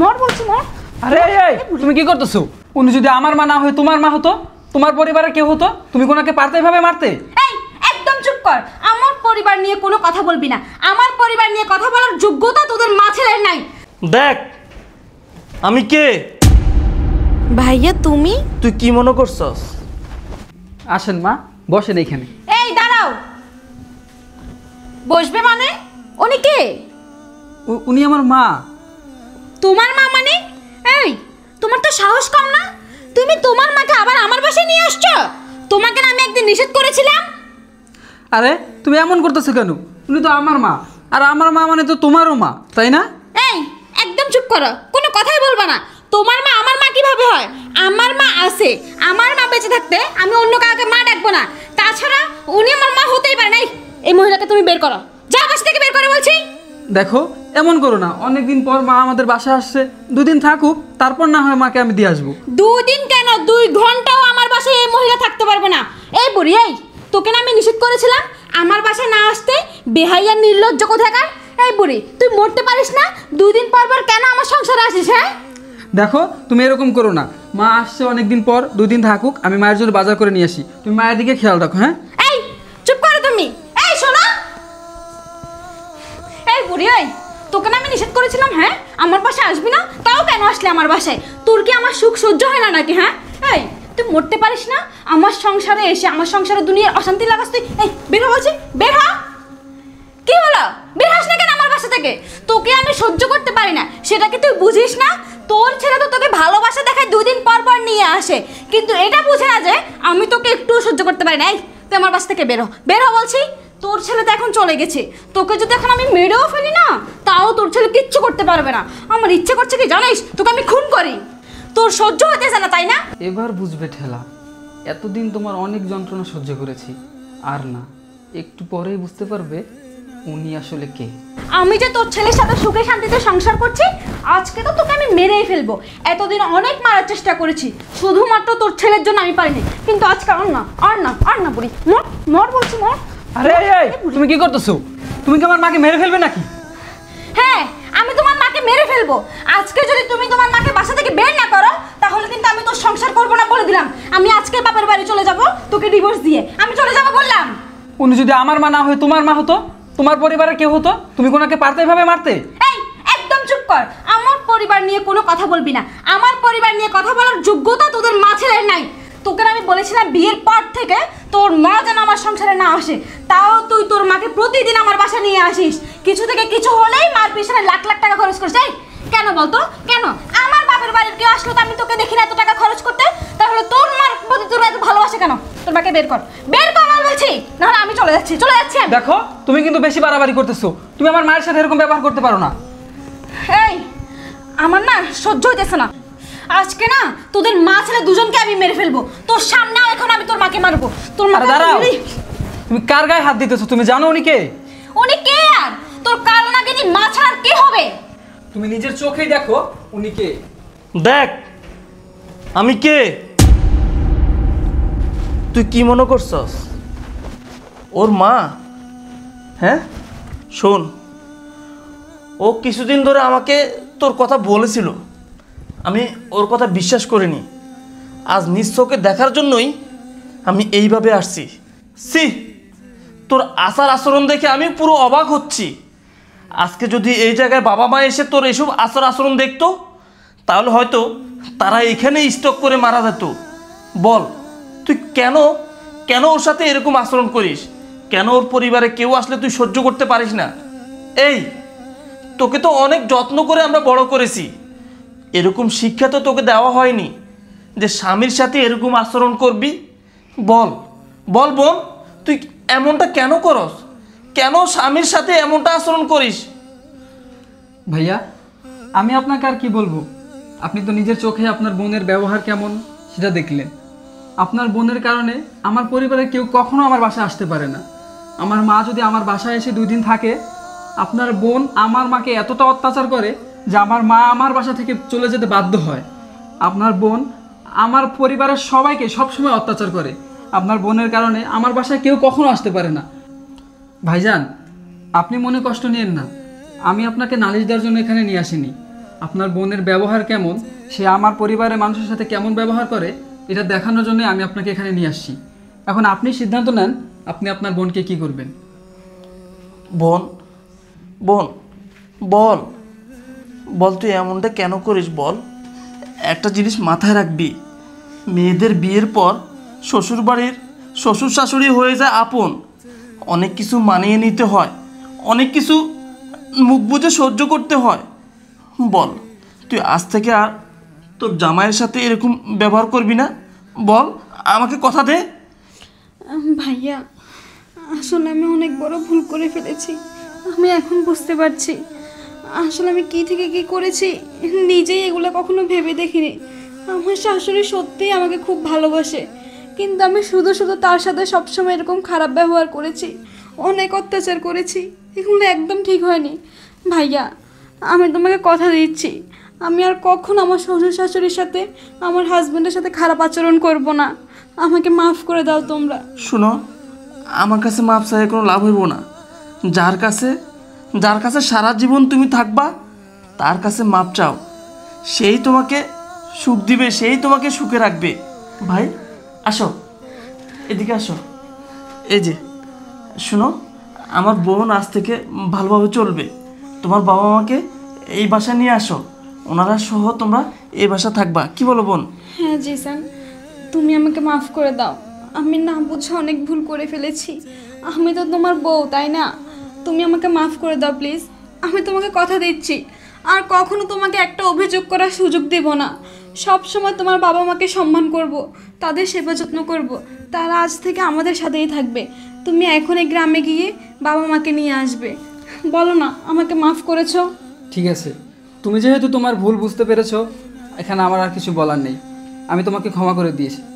মর বলছি মর আরে মানে তুমি কি করতেছো উনি যদি আমার মা না হয় তোমার মা হতো তোমার পরিবারের কেউ হতো তুমি কোনাকে পারতে এভাবে মারতে এই একদম চুপ কর আমার পরিবার নিয়ে কোনো কথা বলবি না আমার পরিবার নিয়ে কথা বলার যোগ্যতা তোদের মা নাই দেখ আমি কে ভাইয়া তুমি তুই কি মনে করছস আসেন মা বসেন এইখানে এই দাঁড়াও বসবে মানে উনি কে উনি আমার মা তোমার মা মানে এই তোমার তো সাহস কম না তুমি তোমার মাকে আবার আমার বাসায় নিয়ে আসছো তোমাকে না আমি একদিন নিষেধ করেছিলাম আরে তুমি এমন করতেছো কেন উনি তো আমার মা আর আমার মা মানে তো তোমারও মা তাই না এই একদম চুপ করো কোনো কথাই বলবো না তোমার মা আমার মা কিভাবে হয় আমার মা আছে আমার মা বেঁচে থাকতে আমি অন্য কাউকে মা ডাকবো না তাছাড়া উনি আমার মা হতেই পারে না এই মহিলাকে তুমি বের করো যা বাসা থেকে বের করে বলছি দেখো এমন করো না অনেকদিন পর মা আমাদের বাসা আসছে দুদিন থাকুক তারপর না হয় মাকে আমি দিয়ে আসবো দুদিন কেন দুই ঘন্টাও আমার বাসায় এই মহিলা থাকতে পারবে না এই বুড়ি এই তোকে না আমি নিষেধ করেছিলাম আমার বাসায় না আসতে বেহাইয়া নির্লজ্জ কোথাকার এই বুড়ি তুই মরতে পারিস না দুদিন পর পর কেন আমার সংসারে আসিস হ্যাঁ দেখো তুমি এরকম করো না মা আসছে অনেকদিন পর দুদিন থাকুক আমি মায়ের জন্য বাজার করে নিয়ে আসি তুমি মায়ের দিকে খেয়াল রাখো হ্যাঁ ওরিয়াই তোকে না আমি নিষেধ করেছিলাম হ্যাঁ আমার পাশে আসবি না তাও কেন আসলে আমার বাসায় তোর কি আমার সুখ সহ্য হয় না নাকি হ্যাঁ এই তুই মরতে পারিস না আমার সংসারে এসে আমার সংসারে দুনিয়ার অশান্তি লাগাস তুই এই বের হ বলছি বের হ কি হলো বের হাস না কেন আমার বাসা থেকে তোকে আমি সহ্য করতে পারি না সেটা কি তুই বুঝিস না তোর ছেলে তো তোকে ভালোবাসা দেখায় দুদিন পর পর নিয়ে আসে কিন্তু এটা বুঝে না যে আমি তোকে একটু সহ্য করতে পারি না এই তুই আমার বাসা থেকে বের হ বের হ বলছি তোর ছেলে তো এখন চলে গেছে তোকে যদি এখন আমি মেরেও ফেলি না তাও তোর ছেলে কিচ্ছু করতে পারবে না আমার ইচ্ছে করছে কি জানিস তোকে আমি খুন করি তোর সহ্য হতেছে না তাই না এবার বুঝবে ঠেলা এতদিন তোমার অনেক যন্ত্রণা সহ্য করেছি আর না একটু পরেই বুঝতে পারবে উনি আসলে কে আমি যে তোর ছেলের সাথে সুখে শান্তিতে সংসার করছি আজকে তো তোকে আমি মেরেই ফেলবো এতদিন অনেক মারার চেষ্টা করেছি শুধুমাত্র তোর ছেলের জন্য আমি পারিনি কিন্তু আজকে আর না আর না আর না বলি মর মর বলছি মর আরে এই তুমি কি করতেছো তুমি কি আমার মাকে মেরে ফেলবে নাকি হ্যাঁ আমি তোমার মাকে মেরে ফেলবো আজকে যদি তুমি তোমার মাকে বাসা থেকে বের না করো তাহলে কিন্তু আমি তোর সংসার করব না বলে দিলাম আমি আজকে বাপের বাড়ি চলে যাব তোকে ডিভোর্স দিয়ে আমি চলে যাব বললাম উনি যদি আমার মা না হয় তোমার মা হতো তোমার পরিবারে কেউ হতো তুমি কোনাকে পারতে ভাবে মারতে এই একদম চুপ কর আমার পরিবার নিয়ে কোনো কথা বলবি না আমার পরিবার নিয়ে কথা বলার যোগ্যতা তোদের মা ছেলের নাই তোকে আমি বলেছিলাম বিয়ের পর থেকে তোর মা যেন আমার সংসারে না আসে তাও তুই তোর মাকে প্রতিদিন আমার বাসা নিয়ে আসিস কিছু থেকে কিছু হলেই মার পিছনে লাখ লাখ টাকা খরচ করছে কেন বলতো কেন আমার বাপের বাড়ির কেউ আসলো তো আমি তোকে দেখি না এত টাকা খরচ করতে তাহলে তোর মার প্রতি তোর এত ভালোবাসে কেন তোর মাকে বের কর বের কর আমি বলছি না আমি চলে যাচ্ছি চলে যাচ্ছি দেখো তুমি কিন্তু বেশি বাড়াবাড়ি করতেছো তুমি আমার মায়ের সাথে এরকম ব্যবহার করতে পারো না এই আমার না সহ্য হইতেছে না আজকে না তোদের মা ছেলে দুজনকে আমি মেরে ফেলবো তোর সামনে এখন আমি তোর মাকে মারবো তোর মা দাঁড়াও তুমি কার গায়ে হাত দিতেছো তুমি জানো উনি কে উনি কে আর তোর কাল নাকি যে মা ছাড়া কে হবে তুমি নিজের চোখেই দেখো উনি কে দেখ আমি কে তুই কি মনে করছস ওর মা হ্যাঁ শোন ও কিছুদিন ধরে আমাকে তোর কথা বলেছিল আমি ওর কথা বিশ্বাস করিনি আজ নিজ দেখার জন্যই আমি এইভাবে আসছি সি তোর আচার আচরণ দেখে আমি পুরো অবাক হচ্ছি আজকে যদি এই জায়গায় বাবা মা এসে তোর এসব আচার আচরণ দেখতো তাহলে হয়তো তারা এখানে স্টক করে মারা যেত বল তুই কেন কেন ওর সাথে এরকম আচরণ করিস কেন ওর পরিবারে কেউ আসলে তুই সহ্য করতে পারিস না এই তোকে তো অনেক যত্ন করে আমরা বড় করেছি এরকম শিক্ষা তো তোকে দেওয়া হয়নি যে স্বামীর সাথে এরকম আচরণ করবি বল বল বোন তুই এমনটা কেন করস কেন স্বামীর সাথে এমনটা আচরণ করিস ভাইয়া আমি আপনাকে আর কি বলবো আপনি তো নিজের চোখে আপনার বোনের ব্যবহার কেমন সেটা দেখলেন আপনার বোনের কারণে আমার পরিবারের কেউ কখনো আমার বাসায় আসতে পারে না আমার মা যদি আমার বাসায় এসে দুই দিন থাকে আপনার বোন আমার মাকে এতটা অত্যাচার করে যে আমার মা আমার বাসা থেকে চলে যেতে বাধ্য হয় আপনার বোন আমার পরিবারের সবাইকে সবসময় অত্যাচার করে আপনার বোনের কারণে আমার বাসায় কেউ কখনো আসতে পারে না ভাইজান আপনি মনে কষ্ট নিয়েন না আমি আপনাকে নালিশ দেওয়ার জন্য এখানে নিয়ে আসিনি আপনার বোনের ব্যবহার কেমন সে আমার পরিবারের মানুষের সাথে কেমন ব্যবহার করে এটা দেখানোর জন্য আমি আপনাকে এখানে নিয়ে আসছি এখন আপনি সিদ্ধান্ত নেন আপনি আপনার বোনকে কি করবেন বোন বোন বোন বল তুই এমনটা কেন করিস বল একটা জিনিস মাথায় রাখবি মেয়েদের বিয়ের পর শ্বশুর বাড়ির শ্বশুর শাশুড়ি হয়ে যায় আপন অনেক কিছু মানিয়ে নিতে হয় অনেক কিছু মুখ বুঝে সহ্য করতে হয় বল তুই আজ থেকে আর তোর জামাইয়ের সাথে এরকম ব্যবহার করবি না বল আমাকে কথা দে ভাইয়া আসলে আমি অনেক বড় ভুল করে ফেলেছি আমি এখন বুঝতে পারছি আসলে আমি কি থেকে কি করেছি নিজেই এগুলো কখনো ভেবে দেখিনি আমার শাশুড়ি সত্যিই আমাকে খুব ভালোবাসে কিন্তু আমি শুধু শুধু তার সাথে সবসময় এরকম খারাপ ব্যবহার করেছি অনেক অত্যাচার করেছি এগুলো একদম ঠিক হয়নি ভাইয়া আমি তোমাকে কথা দিচ্ছি আমি আর কখন আমার শ্বশুর শাশুড়ির সাথে আমার হাজব্যান্ডের সাথে খারাপ আচরণ করব না আমাকে মাফ করে দাও তোমরা শুনো আমার কাছে মাফ চাই কোনো লাভ হইব না যার কাছে যার কাছে সারা জীবন তুমি থাকবা তার কাছে মাপ চাও সেই তোমাকে সুখ দিবে সেই তোমাকে সুখে রাখবে ভাই আসো এদিকে আসো এই যে শুনো আমার বোন আজ থেকে ভালোভাবে চলবে তোমার বাবা মাকে এই বাসা নিয়ে আসো ওনারা সহ তোমরা এই বাসা থাকবা কি বলো বোন হ্যাঁ জি স্যার তুমি আমাকে মাফ করে দাও আমি না বুঝে অনেক ভুল করে ফেলেছি আমি তো তোমার বউ তাই না তুমি আমাকে মাফ করে দাও প্লিজ আমি তোমাকে কথা দিচ্ছি আর কখনো তোমাকে একটা অভিযোগ করার সুযোগ দেব না সব সময় তোমার বাবা মাকে সম্মান করব। তাদের সেবা যত্ন করব। তারা আজ থেকে আমাদের সাথেই থাকবে তুমি এখন এই গ্রামে গিয়ে বাবা মাকে নিয়ে আসবে বলো না আমাকে মাফ করেছ ঠিক আছে তুমি যেহেতু তোমার ভুল বুঝতে পেরেছো এখানে আমার আর কিছু বলার নেই আমি তোমাকে ক্ষমা করে দিয়েছি